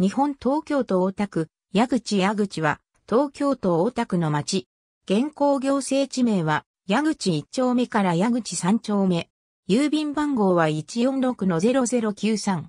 日本東京都大田区、矢口矢口は、東京都大田区の町。現行行政地名は、矢口1丁目から矢口3丁目。郵便番号は146-0093。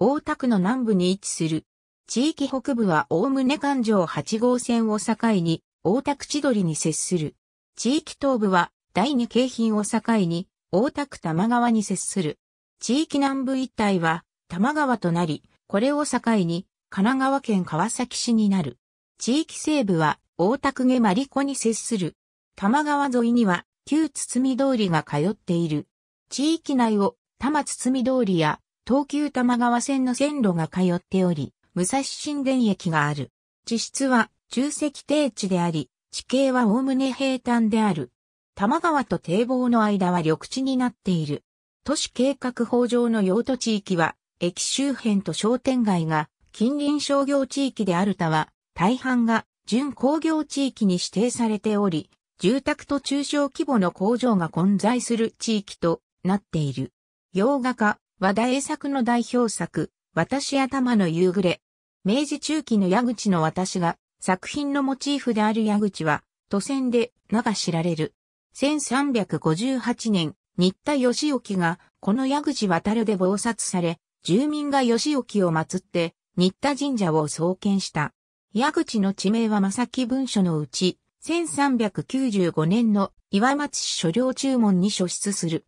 大田区の南部に位置する。地域北部はむね環状8号線を境に、大田区千鳥に接する。地域東部は、第二京浜を境に、大田区玉川に接する。地域南部一帯は、玉川となり、これを境に、神奈川県川崎市になる。地域西部は大田区下マリコに接する。多摩川沿いには旧堤通りが通っている。地域内を多摩堤通りや東急多摩川線の線路が通っており、武蔵新田駅がある。地質は中石低地であり、地形は概ね平坦である。多摩川と堤防の間は緑地になっている。都市計画法上の用途地域は、駅周辺と商店街が近隣商業地域であるたは、大半が準工業地域に指定されており、住宅と中小規模の工場が混在する地域となっている。洋画家、和田栄作の代表作、私頭の夕暮れ。明治中期の矢口の私が作品のモチーフである矢口は、都線で名が知られる。1358年、新田義興がこの矢口渡るで謀殺され、住民が義興を祀って新田神社を創建した。矢口の地名は正木文書のうち、1395年の岩松市所領注文に所出する。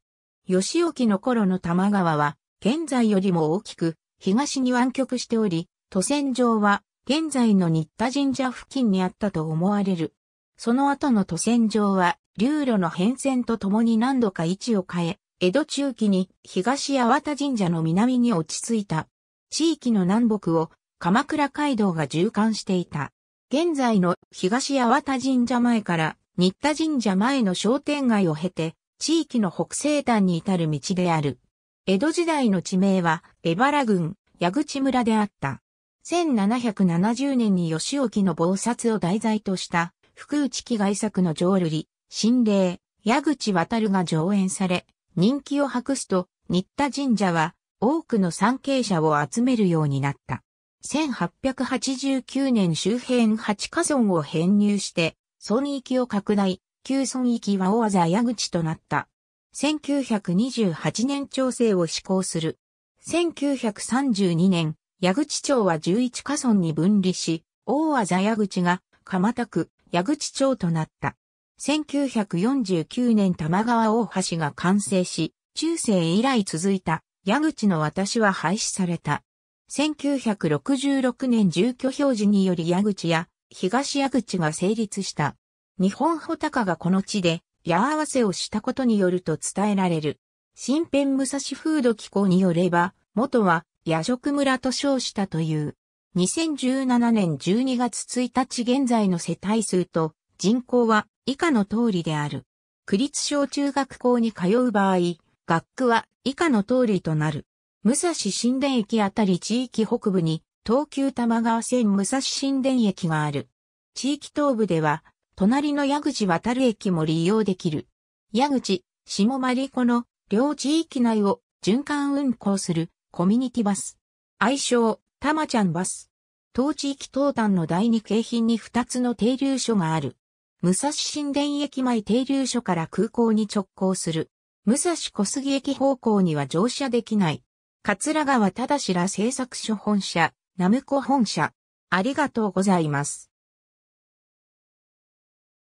吉沖の頃の玉川は、現在よりも大きく、東に湾曲しており、都線上は、現在の新田神社付近にあったと思われる。その後の都線上は、流路の変遷とともに何度か位置を変え、江戸中期に東八幡神社の南に落ち着いた。地域の南北を鎌倉街道が縦貫していた。現在の東八幡神社前から新田神社前の商店街を経て、地域の北西端に至る道である。江戸時代の地名は、江原郡、矢口村であった。1770年に吉沖の謀殺を題材とした、福内機外作の浄瑠璃、神霊、矢口渡るが上演され、人気を博すと、新田神社は、多くの参詣者を集めるようになった。1889年周辺8カ村を編入して、村域を拡大、旧村域は大技矢口となった。1928年調整を施行する。1932年、矢口町は11カ村に分離し、大技矢口が蒲田区矢口町となった。1949年玉川大橋が完成し、中世以来続いた矢口の私は廃止された。1966年住居表示により矢口や東矢口が成立した。日本穂高がこの地で矢合わせをしたことによると伝えられる。新編武蔵風土機構によれば、元は夜食村と称したという。2017年12月1日現在の世帯数と人口は以下の通りである。区立小中学校に通う場合、学区は以下の通りとなる。武蔵新田駅あたり地域北部に東急玉川線武蔵新田駅がある。地域東部では、隣の矢口渡る駅も利用できる。矢口、下マリコの両地域内を循環運行するコミュニティバス。愛称、たまちゃんバス。当地域東端の第二京浜に二つの停留所がある。武蔵新田駅前停留所から空港に直行する。武蔵小杉駅方向には乗車できない。桂川正ら製作所本社、ナムコ本社。ありがとうございます。